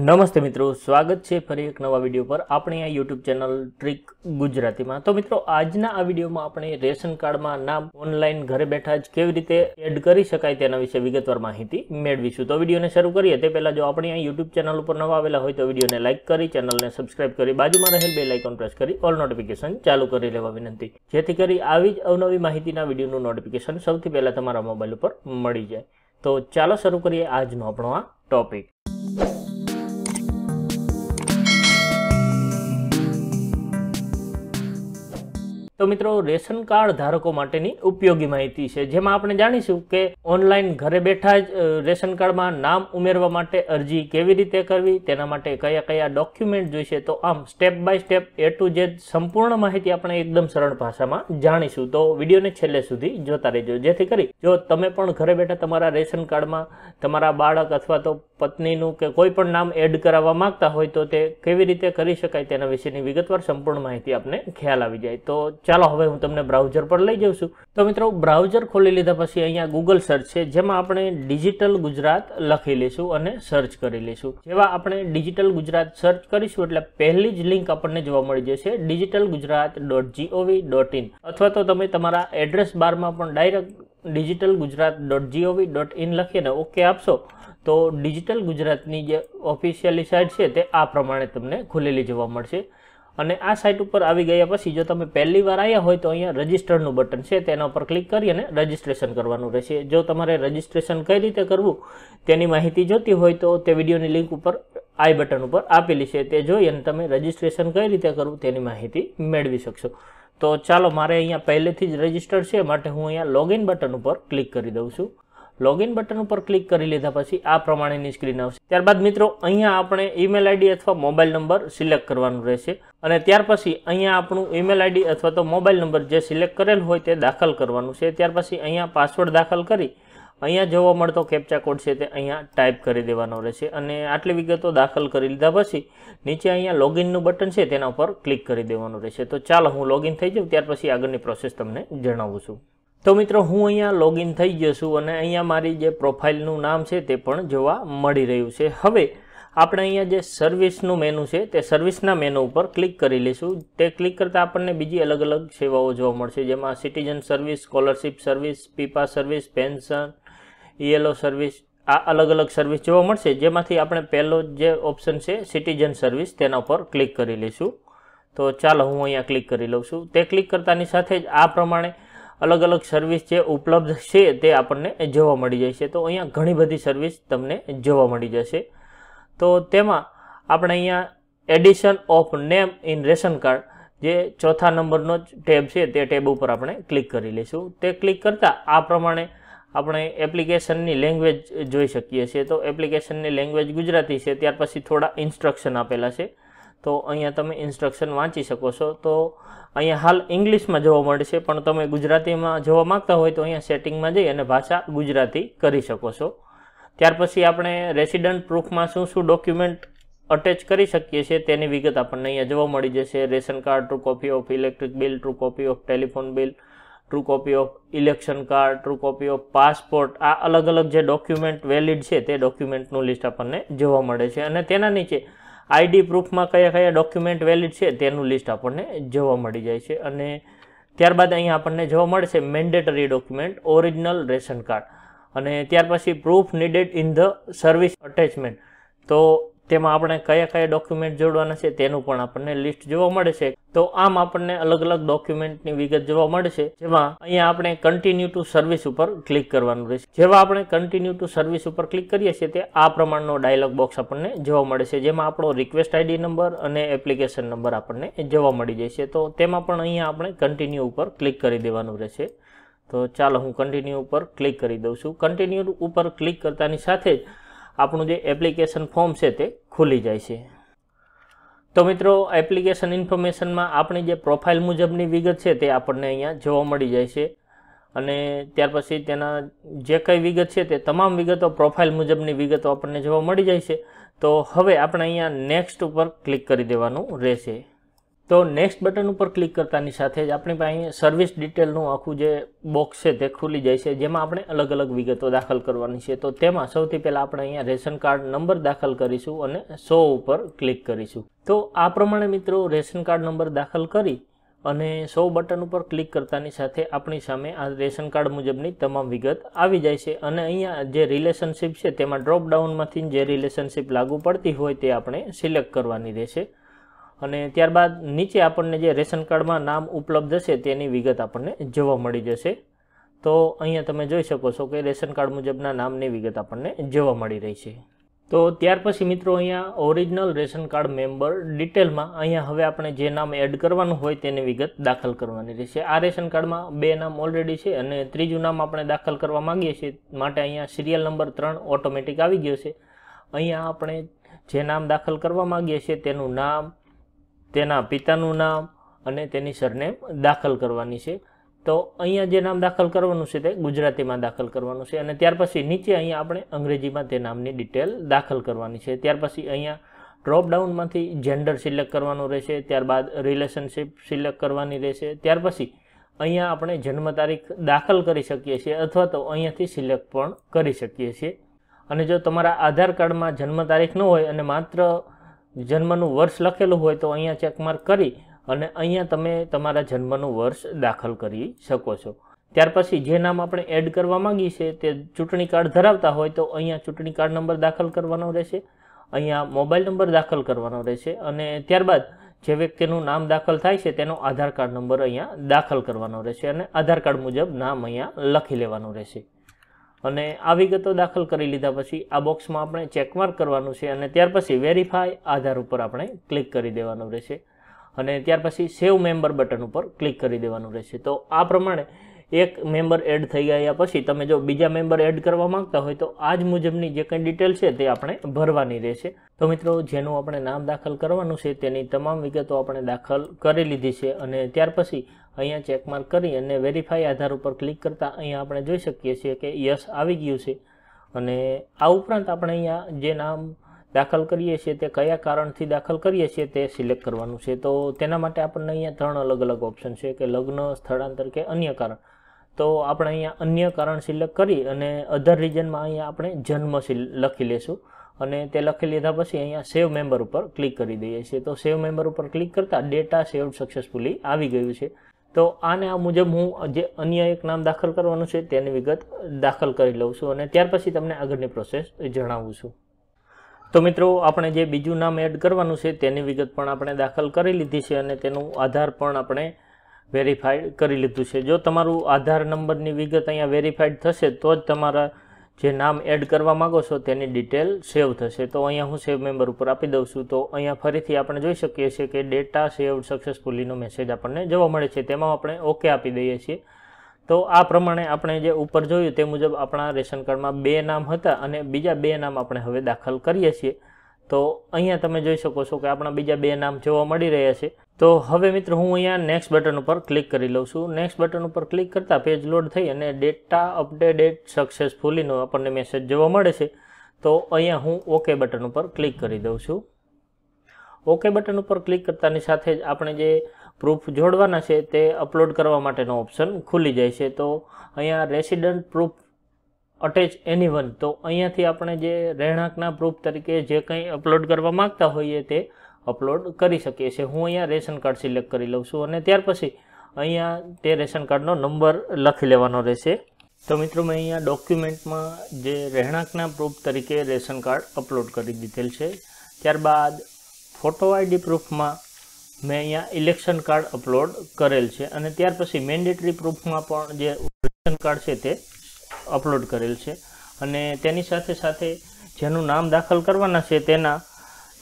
નમસ્તે મિત્રો સ્વાગત છે ફરી એક નવા વિડીયો પર આપણે આ યુટ્યુબ ચેનલ ટ્રીક ગુજરાતીમાં તો મિત્રો આજના આ વિડીયોમાં આપણે રેશન કાર્ડમાં નામ ઓનલાઈન ઘરે બેઠા જ કેવી રીતે એડ કરી શકાય તેના વિશે વિગતવાર માહિતી મેળવીશું તો વિડીયોને શરૂ કરીએ તે પહેલાં જો આપણે આ યુટ્યુબ ચેનલ ઉપર નવા આવેલા હોય તો વિડીયોને લાઇક કરી ચેનલને સબસ્ક્રાઇબ કરી બાજુમાં રહેલ બે લાઇકોન પ્રેસ કરી ઓલ નોટિફિકેશન ચાલુ કરી લેવા વિનંતી જેથી કરી આવી જ અવનવી માહિતીના વિડીયોનું નોટિફિકેશન સૌથી પહેલાં તમારા મોબાઈલ ઉપર મળી જાય તો ચાલો શરૂ કરીએ આજનો આપણો આ ટોપિક તો મિત્રો રેશન કાર્ડ ધારકો માટેની ઉપયોગી માહિતી છે જેમાં આપણે જાણીશું કે ઓનલાઈન ઘરે બેઠા જ રેશન કાર્ડમાં નામ ઉમેરવા માટે અરજી કેવી રીતે કરવી તેના માટે કયા કયા ડોક્યુમેન્ટ જોઈશે તો આમ step by step A to Z સંપૂર્ણ માહિતી આપણે એકદમ સરળ ભાષામાં જાણીશું તો વિડીયોને છેલ્લે સુધી જોતા રહેજો જેથી કરી જો તમે પણ ઘરે બેઠા તમારા રેશન કાર્ડમાં તમારા બાળક અથવા તો પત્નીનું કે કોઈ પણ નામ એડ કરાવવા માંગતા હોય તો તે કેવી રીતે કરી શકાય તેના વિશેની વિગતવાર સંપૂર્ણ માહિતી આપને ખ્યાલ આવી જાય તો ચાલો હવે હું તમને બ્રાઉઝર પર લઈ જઉં છું તો મિત્રો બ્રાઉઝર ખોલી લીધા પછી અહીંયા ગૂગલ સર્ચ છે જેમાં આપણે ડિજિટલ ગુજરાત લખી લઈશું અને સર્ચ કરી લઈશું જેવા આપણે ડિજિટલ ગુજરાત સર્ચ કરીશું એટલે પહેલી જ લિંક આપણને જોવા મળી જશે digital Gujarat dot G O V dot in અથવા તો તમે તમારા એડ્રેસ બારમાં પણ direct digital Gujarat dot G O V dot in લખીને ઓકે આપશો તો ડિજિટલ ગુજરાતની જે ઓફિશિયલી સાઇટ છે તે આ પ્રમાણે તમને ખુલેલી જોવા મળશે અને આ સાઇટ ઉપર આવી ગયા પછી જો તમે પહેલી વાર આવ્યા હોય તો અહીંયા રજિસ્ટરનું બટન છે તેના ઉપર ક્લિક કરી અને રજિસ્ટ્રેશન કરવાનું રહેશે જો તમારે રજિસ્ટ્રેશન કઈ રીતે કરવું તેની માહિતી જોતી હોય તો તે વિડીયોની લિંક ઉપર આઈ બટન ઉપર આપેલી છે તે જોઈ અને તમે રજિસ્ટ્રેશન કઈ રીતે કરવું તેની માહિતી મેળવી શકશો તો ચાલો મારે અહીંયા પહેલેથી જ રજિસ્ટર છે માટે હું અહીંયા લોગિન બટન ઉપર ક્લિક કરી દઉં છું લોગિન બટન ઉપર ક્લિક કરી લીધા પછી આ પ્રમાણેની સ્ક્રીન આવશે ત્યારબાદ મિત્રો અહીંયા આપણે ઈમેલ આઈડી અથવા મોબાઈલ નંબર સિલેક્ટ કરવાનું રહેશે અને ત્યાર પછી અહીંયા આપણું ઈમેલ આઈડી અથવા તો મોબાઈલ નંબર જે સિલેક્ટ કરેલ હોય તે દાખલ કરવાનું છે ત્યાર પછી અહીંયા પાસવર્ડ દાખલ કરી અહીંયા જોવા મળતો કેપ્ચા કોડ છે તે અહીંયા ટાઈપ કરી દેવાનો રહેશે અને આટલી વિગતો દાખલ કરી લીધા પછી નીચે અહીંયા લોગિનનું બટન છે તેના ઉપર ક્લિક કરી દેવાનું રહેશે તો ચાલો હું લોગિન થઈ જાઉં ત્યાર પછી આગળની પ્રોસેસ તમને જણાવું છું તો મિત્રો હું અહીંયા લોગિન થઈ ગયો છું અને અહીંયા મારી જે પ્રોફાઇલનું નામ છે તે પણ જોવા મળી રહ્યું છે હવે આપણે અહીંયા જે સર્વિસનું મેનુ છે તે સર્વિસના મેનુ ઉપર ક્લિક કરી લઈશું તે ક્લિક કરતાં આપણને બીજી અલગ અલગ સેવાઓ જોવા મળશે જેમાં સિટીઝન સર્વિસ સ્કોલરશિપ સર્વિસ પીપા સર્વિસ પેન્શન ઈએલઓ સર્વિસ આ અલગ અલગ સર્વિસ જોવા મળશે જેમાંથી આપણે પહેલો જે ઓપ્શન છે સિટીઝન સર્વિસ તેના ઉપર ક્લિક કરી લઈશું તો ચાલો હું અહીંયા ક્લિક કરી લઉં છું તે ક્લિક કરતાની સાથે જ આ પ્રમાણે અલગ અલગ સર્વિસ જે ઉપલબ્ધ છે તે આપણને જોવા મળી જશે તો અહીંયા ઘણી બધી સર્વિસ તમને જોવા મળી જશે તો તેમાં આપણે અહીંયા addition of name in ration card જે ચોથા નંબરનો જ ટેબ છે તે ટેબ ઉપર આપણે ક્લિક કરી લઈશું તે ક્લિક કરતાં આ પ્રમાણે આપણે એપ્લિકેશનની લેંગ્વેજ જોઈ શકીએ છીએ તો એપ્લિકેશનની લેંગ્વેજ ગુજરાતી છે ત્યાર પછી થોડા ઇન્સ્ટ્રક્શન આપેલા છે તો અહીંયા તમે ઇન્સ્ટ્રક્શન વાંચી શકો છો તો અહીંયા હાલ ઇંગ્લિશમાં જોવા મળશે પણ તમે ગુજરાતીમાં જોવા માગતા હોય તો અહીંયા સેટિંગમાં જઈ અને ભાષા ગુજરાતી કરી શકો છો ત્યાર પછી આપણે રેસિડન્ટ પ્રૂફમાં શું શું ડોક્યુમેન્ટ અટેચ કરી શકીએ છીએ તેની વિગત આપણને અહીંયા જોવા મળી જશે ration card true copy of electric bill true copy of telephone bill true copy of election card true copy of passport આ અલગ અલગ જે ડોક્યુમેન્ટ વેલિડ છે તે ડોક્યુમેન્ટનું લિસ્ટ આપણને જોવા મળે છે અને તેના નીચે આઈડી પ્રૂફમાં કયા કયા ડોક્યુમેન્ટ વેલિડ છે તેનું લિસ્ટ આપણને જોવા મળી જાય છે અને ત્યારબાદ અહીંયા આપણને જોવા મળશે mandatory document original ration card અને ત્યાર પછી proof needed in the service attachment તો તેમાં આપણે કયા કયા ડોક્યુમેન્ટ જોડવાના છે તેનું પણ આપણને લિસ્ટ જોવા મળે છે તો આમ આપણને અલગ અલગ ડોક્યુમેન્ટની વિગત જોવા મળે છે જેમાં અહીંયા આપણે કન્ટિન્યુ ટુ સર્વિસ ઉપર ક્લિક કરવાનું રહેશે જેવા આપણે કન્ટિન્યુ ટુ સર્વિસ ઉપર ક્લિક કરીએ છીએ તે આ પ્રમાણનો ડાયલોગ બોક્સ આપણને જોવા મળે છે જેમાં આપણો રિક્વેસ્ટ આઈડી નંબર અને એપ્લિકેશન નંબર આપણને જોવા મળી જશે તો તેમાં પણ અહીંયા આપણે કન્ટિન્યુ ઉપર ક્લિક કરી દેવાનું રહેશે તો ચાલો હું કન્ટિન્યુ ઉપર ક્લિક કરી દઉં છું કન્ટિન્યુ ઉપર ક્લિક કરતાની સાથે જ આપણું જે એપ્લિકેશન ફોર્મ છે તે ખુલી જાય છે તો મિત્રો એપ્લિકેશન ઇન્ફોર્મેશનમાં આપણી જે પ્રોફાઇલ મુજબની વિગત છે તે આપણને અહીંયા જોવા મળી જાય છે અને ત્યાર પછી તેના જે કંઈ વિગત છે તે તમામ વિગતો પ્રોફાઇલ મુજબની વિગતો આપણને જોવા મળી જાય છે તો હવે આપણે અહીંયા નેક્સ્ટ ઉપર ક્લિક કરી દેવાનું રહેશે તો નેક્સ્ટ બટન ઉપર ક્લિક કરતાની સાથે જ આપણી પાસે સર્વિસ ડિટેલનું આખું જે બોક્સ છે તે ખુલી જાય છે જેમાં આપણે અલગ અલગ વિગતો દાખલ કરવાની છે તો તેમાં સૌથી પહેલાં આપણે અહીંયા રેશન કાર્ડ નંબર દાખલ કરીશું અને સો ઉપર ક્લિક કરીશું તો આ પ્રમાણે મિત્રો રેશન કાર્ડ નંબર દાખલ કરી અને સો બટન ઉપર ક્લિક કરતાની સાથે આપણી સામે આ રેશન કાર્ડ મુજબની તમામ વિગત આવી જાય છે અને અહીંયા જે રિલેશનશિપ છે તેમાં ડ્રોપ ડાઉનમાંથી જે રિલેશનશિપ લાગુ પડતી હોય તે આપણે સિલેક્ટ કરવાની રહેશે અને ત્યારબાદ નીચે આપણને જે રેશન કાર્ડમાં નામ ઉપલબ્ધ છે તેની વિગત આપણને જોવા મળી જશે તો અહીંયા તમે જોઈ શકો છો કે રેશન કાર્ડ મુજબના નામની વિગત આપણને જોવા મળી રહી છે તો ત્યાર પછી મિત્રો અહીંયા ઓરિજિનલ રેશન કાર્ડ મેમ્બર ડિટેલમાં અહીંયા હવે આપણે જે નામ એડ કરવાનું હોય તેની વિગત દાખલ કરવાની રહેશે આ રેશન કાર્ડમાં બે નામ ઓલરેડી છે અને ત્રીજું નામ આપણે દાખલ કરવા માગીએ છીએ માટે અહીંયા સિરિયલ નંબર ત્રણ ઓટોમેટિક આવી ગયો છે અહીંયા આપણે જે નામ દાખલ કરવા માગીએ છીએ તેનું નામ તેના પિતાનું નામ અને તેની સરનેમ દાખલ કરવાની છે તો અહીંયા જે નામ દાખલ કરવાનું છે તે ગુજરાતીમાં દાખલ કરવાનું છે અને ત્યાર પછી નીચે અહીંયા આપણે અંગ્રેજીમાં તે નામની ડિટેલ દાખલ કરવાની છે ત્યાર પછી અહીંયા ડ્રોપ જેન્ડર સિલેક્ટ કરવાનું રહેશે ત્યારબાદ રિલેશનશિપ સિલેક્ટ કરવાની રહેશે ત્યાર પછી અહીંયા આપણે જન્મ તારીખ દાખલ કરી શકીએ છીએ અથવા તો અહીંયાથી સિલેક્ટ પણ કરી શકીએ છીએ અને જો તમારા આધાર કાર્ડમાં જન્મ તારીખ ન હોય અને માત્ર જન્મનું વર્ષ લખેલું હોય તો અહીંયા ચેકમાર્ક કરી અને અહીંયા તમે તમારા જન્મનું વર્ષ દાખલ કરી શકો છો ત્યાર પછી જે નામ આપણે એડ કરવા માંગીએ છીએ તે ચૂંટણી કાર્ડ ધરાવતા હોય તો અહીંયા ચૂંટણી કાર્ડ નંબર દાખલ કરવાનો રહેશે અહીંયા મોબાઈલ નંબર દાખલ કરવાનો રહેશે અને ત્યારબાદ જે વ્યક્તિનું નામ દાખલ થાય છે તેનો આધાર કાર્ડ નંબર અહીંયા દાખલ કરવાનો રહેશે અને આધાર કાર્ડ મુજબ નામ અહીંયા લખી લેવાનું રહેશે અને આ વિગતો દાખલ કરી લીધા પછી આ બોક્સમાં આપણે ચેકમાર્ક કરવાનું છે અને ત્યાર પછી વેરીફાય આધાર ઉપર આપણે ક્લિક કરી દેવાનું રહેશે અને ત્યાર પછી સેવ મેમ્બર બટન ઉપર ક્લિક કરી દેવાનું રહેશે તો આ પ્રમાણે એક મેમ્બર એડ થઈ ગયા પછી તમે જો બીજા મેમ્બર એડ કરવા માંગતા હોય તો આ જ મુજબની જે કંઈ ડિટેલ છે તે આપણે ભરવાની રહેશે તો મિત્રો જેનું આપણે નામ દાખલ કરવાનું છે તેની તમામ વિગતો આપણે દાખલ કરી લીધી છે અને ત્યાર પછી અહીંયા ચેકમાર્ક કરી અને વેરીફાઈ આધાર ઉપર ક્લિક કરતાં અહીંયા આપણે જોઈ શકીએ છીએ કે યસ આવી ગયું છે અને આ ઉપરાંત આપણે અહીંયા જે નામ દાખલ કરીએ છીએ તે કયા કારણથી દાખલ કરીએ છીએ તે સિલેક્ટ કરવાનું છે તો તેના માટે આપણને અહીંયા ત્રણ અલગ અલગ ઓપ્શન છે કે લગ્ન સ્થળાંતર કે અન્ય કારણ તો આપણે અહીંયા અન્ય કારણ સિલેક્ટ કરી અને અધર રિજનમાં અહીંયા આપણે જન્મ લખી લેશું અને તે લખી લીધા પછી અહીંયા સેવ મેમ્બર ઉપર ક્લિક કરી દઈએ છીએ તો સેવ મેમ્બર ઉપર ક્લિક કરતાં ડેટા સેવ સક્સેસફુલી આવી ગયું છે તો આને આ મુજબ હું જે અન્ય એક નામ દાખલ કરવાનું છે તેની વિગત દાખલ કરી લઉં છું અને ત્યાર પછી તમને આગળની પ્રોસેસ જણાવું છું તો મિત્રો આપણે જે બીજું નામ એડ કરવાનું છે તેની વિગત પણ આપણે દાખલ કરી લીધી છે અને તેનું આધાર પણ આપણે વેરીફાઈડ કરી લીધું છે જો તમારું આધાર નંબરની વિગત અહીંયા વેરીફાઈડ થશે તો જ તમારા જે નામ એડ કરવા માગો છો તેની ડિટેલ સેવ થશે તો અહીંયા હું સેવ મેમ્બર ઉપર આપી દઉં છું તો અહીંયા ફરીથી આપણે જોઈ શકીએ છીએ કે ડેટા સેવ સક્સેસફુલીનો મેસેજ આપણને જોવા મળે છે તેમાં આપણે ઓકે આપી દઈએ છીએ તો આ પ્રમાણે આપણે જે ઉપર જોયું તે મુજબ આપણા રેશન કાર્ડમાં બે નામ હતા અને બીજા બે નામ આપણે હવે દાખલ કરીએ છીએ તો અહીંયા તમે જોઈ શકો છો કે આપણા બીજા બે નામ જોવા મળી રહ્યા છે તો હવે મિત્રો હું અહીંયા નેક્સ્ટ બટન ઉપર ક્લિક કરી લઉં છું નેક્સ્ટ બટન ઉપર ક્લિક કરતાં પેજ લોડ થઈ અને ડેટા અપડેટેડ સક્સેસફુલીનો આપણને મેસેજ જોવા મળે છે તો અહીંયા હું ઓકે બટન ઉપર ક્લિક કરી દઉં છું ઓકે બટન ઉપર ક્લિક કરતાની સાથે જ આપણે જે પ્રૂફ જોડવાના છે તે અપલોડ કરવા માટેનો ઓપ્શન ખુલી જાય છે તો અહીંયા રેસિડન્ટ પ્રૂફ અટેચ એનીવન તો અહીંયાથી આપણે જે રહેણાંકના પ્રૂફ તરીકે જે કંઈ અપલોડ કરવા માગતા હોઈએ તે અપલોડ કરી શકીએ છીએ હું અહીંયા રેશન કાર્ડ સિલેક્ટ કરી લઉં છું અને ત્યાર પછી અહીંયા તે રેશન કાર્ડનો નંબર લખી લેવાનો રહેશે તો મિત્રો મેં અહીંયા ડોક્યુમેન્ટમાં જે રહેણાંકના પ્રૂફ તરીકે રેશન કાર્ડ અપલોડ કરી દીધેલ છે ત્યારબાદ ફોટો આઈડી પ્રૂફમાં મેં અહીંયા ઇલેક્શન કાર્ડ અપલોડ કરેલ છે અને ત્યાર પછી મેન્ડેટરી પ્રૂફમાં પણ જે રેશન કાર્ડ છે તે અપલોડ કરેલ છે અને તેની સાથે સાથે જેનું નામ દાખલ કરવાના છે તેના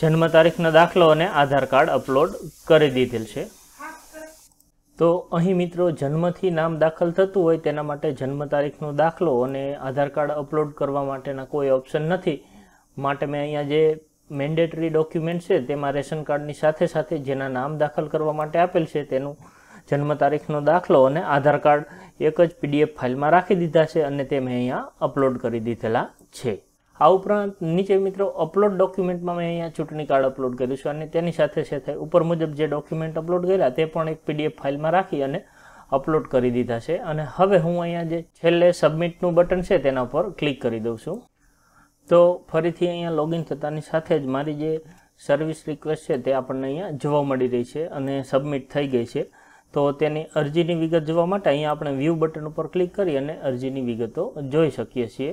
જન્મ તારીખના દાખલો અને આધાર કાર્ડ અપલોડ કરી દીધેલ છે તો અહીં મિત્રો જન્મથી નામ દાખલ થતું હોય તેના માટે જન્મ તારીખનો દાખલો અને આધાર કાર્ડ અપલોડ કરવા માટેના કોઈ ઓપ્શન નથી માટે મેં અહીંયા જે મેન્ડેટરી ડોક્યુમેન્ટ છે તેમાં રેશન કાર્ડની સાથે સાથે જેના નામ દાખલ કરવા માટે આપેલ છે તેનું જન્મ તારીખનો દાખલો અને આધાર કાર્ડ એક જ પીડીએફ ફાઇલમાં રાખી દીધા છે અને તે મેં અહીંયા અપલોડ કરી દીધેલા છે આ ઉપરાંત નીચે મિત્રો અપલોડ ડોક્યુમેન્ટમાં મેં અહીંયા ચૂંટણી કાર્ડ અપલોડ કર્યું છે અને તેની સાથે સાથે ઉપર મુજબ જે ડોક્યુમેન્ટ અપલોડ કર્યા તે પણ એક પીડીએફ ફાઇલમાં રાખી અને અપલોડ કરી દીધા છે અને હવે હું અહીંયા જે છેલ્લે સબમિટનું બટન છે તેના ઉપર ક્લિક કરી દઉં છું તો ફરીથી અહીંયા લોગિન થતાની સાથે જ મારી જે સર્વિસ રિક્વેસ્ટ છે તે આપણને અહીંયા જોવા મળી રહી છે અને સબમિટ થઈ ગઈ છે તો તેની અરજીની વિગત જોવા માટે અહીંયા આપણે વ્યૂ બટન ઉપર ક્લિક કરી અને અરજીની વિગતો જોઈ શકીએ છીએ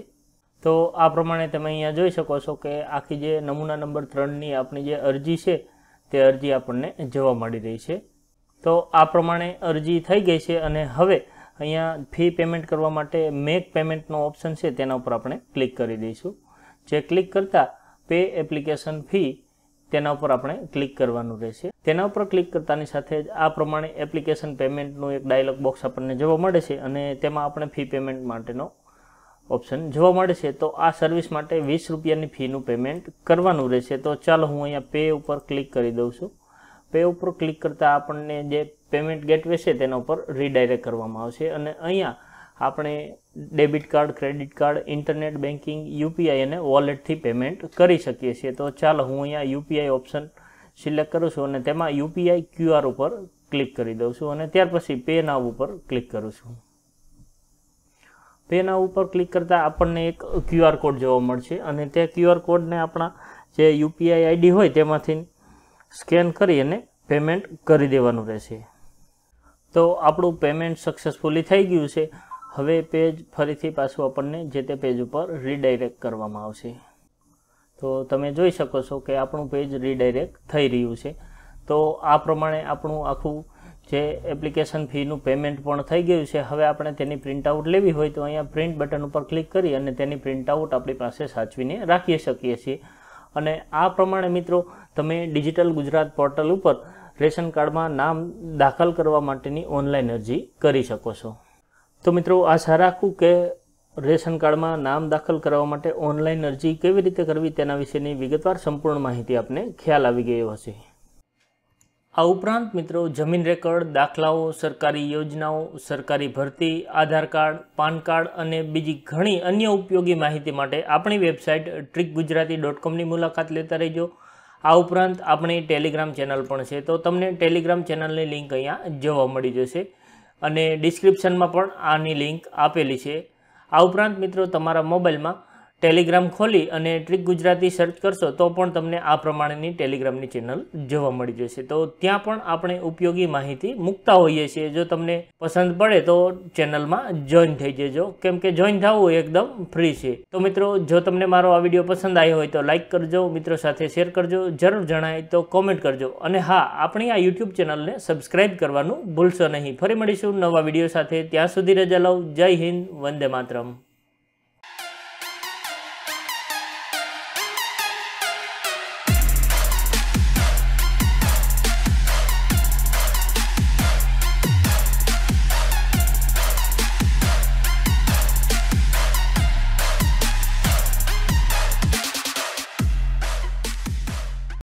તો આ પ્રમાણે તમે અહીંયા જોઈ શકો છો કે આખી જે નમૂના નંબર ત્રણની આપણી જે અરજી છે તે અરજી આપણને જોવા મળી રહી છે તો આ પ્રમાણે અરજી થઈ ગઈ છે અને હવે અહીંયા ફી પેમેન્ટ કરવા માટે મેક પેમેન્ટનો ઓપ્શન છે તેના ઉપર આપણે ક્લિક કરી દઈશું જે ક્લિક કરતાં પે એપ્લિકેશન ફી તેના ઉપર આપણે ક્લિક કરવાનું રહેશે તેના ઉપર ક્લિક કરતાની સાથે જ આ પ્રમાણે એપ્લિકેશન પેમેન્ટનું એક ડાયલોગ બોક્સ આપણને જોવા મળે છે અને તેમાં આપણે ફી પેમેન્ટ માટેનો ઓપ્શન જોવા મળે છે તો આ સર્વિસ માટે વીસ રૂપિયાની ફીનું પેમેન્ટ કરવાનું રહેશે તો ચાલો હું અહીંયા પે ઉપર ક્લિક કરી દઉં છું પે ઉપર ક્લિક કરતાં આપણને જે પેમેન્ટ ગેટવે છે તેના ઉપર રીડાયરેક્ટ કરવામાં આવશે અને અહીંયા આપણે debit card credit card internet banking UPI અને વોલેટથી પેમેન્ટ કરી શકીએ છીએ તો ચાલો હું અહીંયા યુપીઆઈ ઓપ્શન સિલેક્ટ કરું છું અને તેમાં યુપીઆઈ ક્યુઆર ઉપર ક્લિક કરી દઉં છું અને ત્યાર પછી પે નાવ ઉપર ક્લિક કરું છું પે નાવ ઉપર ક્લિક કરતાં આપણને એક ક્યુઆર કોડ જોવા મળશે અને તે ક્યુઆર કોડને આપણા જે યુપીઆઈ આઈડી હોય તેમાંથી સ્કેન કરી અને પેમેન્ટ કરી દેવાનું રહેશે તો આપણું પેમેન્ટ સક્સેસફુલી થઈ ગયું છે હવે પેજ ફરીથી પાછું આપણને જે તે પેજ ઉપર રીડાયરેક્ટ કરવામાં આવશે તો તમે જોઈ શકો છો કે આપણું પેજ રીડાયરેક્ટ થઈ રહ્યું છે તો આ પ્રમાણે આપણું આખું જે એપ્લિકેશન ફીનું પેમેન્ટ પણ થઈ ગયું છે હવે આપણે તેની પ્રિન્ટ આઉટ લેવી હોય તો અહીંયા પ્રિન્ટ બટન ઉપર ક્લિક કરી અને તેની પ્રિન્ટ આઉટ આપણી પાસે સાચવીને રાખી શકીએ છીએ અને આ પ્રમાણે મિત્રો તમે ડિજિટલ ગુજરાત પોર્ટલ ઉપર રેશન કાર્ડમાં નામ દાખલ કરવા માટેની ઓનલાઈન અરજી કરી શકો છો તો મિત્રો આશા રાખું કે રેશન કાર્ડમાં નામ દાખલ કરવા માટે ઓનલાઈન અરજી કેવી રીતે કરવી તેના વિશેની વિગતવાર સંપૂર્ણ માહિતી આપને ખ્યાલ આવી ગયો હશે આ ઉપરાંત મિત્રો જમીન રેકર્ડ દાખલાઓ સરકારી યોજનાઓ સરકારી ભરતી આધાર કાર્ડ પાન કાર્ડ અને બીજી ઘણી અન્ય ઉપયોગી માહિતી માટે આપણી વેબસાઇટ ટ્રીક ગુજરાતી ડોટ કોમની મુલાકાત લેતા રહેજો આ ઉપરાંત આપણી ટેલિગ્રામ ચેનલ પણ છે તો તમને ટેલિગ્રામ ચેનલની લિંક અહીંયા જોવા મળી જશે અને ડિસ્ક્રિપ્શનમાં પણ આની લિંક આપેલી છે આ ઉપરાંત મિત્રો તમારા મોબાઈલમાં ટેલિગ્રામ ખોલી અને ટ્રીક ગુજરાતી સર્ચ કરશો તો પણ તમને આ પ્રમાણેની ટેલિગ્રામની ચેનલ જોવા મળી જશે તો ત્યાં પણ આપણે ઉપયોગી માહિતી મૂકતા હોઈએ છીએ જો તમને પસંદ પડે તો ચેનલમાં જોઈન થઈ જજો કેમ કે જોઈન થવું એકદમ ફ્રી છે તો મિત્રો જો તમને મારો આ વિડીયો પસંદ આવ્યો હોય તો લાઇક કરજો મિત્રો સાથે શેર કરજો જરૂર જણાય તો કોમેન્ટ કરજો અને હા આપણી આ યુટ્યુબ ચેનલને સબસ્ક્રાઈબ કરવાનું ભૂલશો નહીં ફરી મળીશું નવા વિડીયો સાથે ત્યાં સુધી રજા લઉં જય હિન્દ વંદે માતરમ